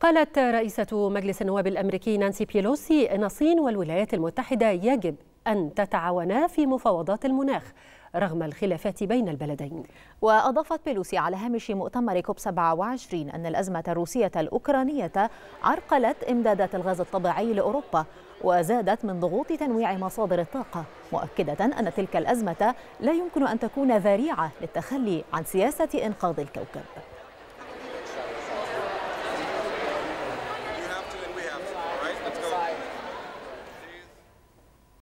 قالت رئيسة مجلس النواب الأمريكي نانسي بيلوسي أن الصين والولايات المتحدة يجب أن تتعاونا في مفاوضات المناخ رغم الخلافات بين البلدين وأضافت بيلوسي على هامش مؤتمر كوب 27 أن الأزمة الروسية الأوكرانية عرقلت إمدادات الغاز الطبيعي لأوروبا وزادت من ضغوط تنويع مصادر الطاقة مؤكدة أن تلك الأزمة لا يمكن أن تكون ذريعة للتخلي عن سياسة إنقاذ الكوكب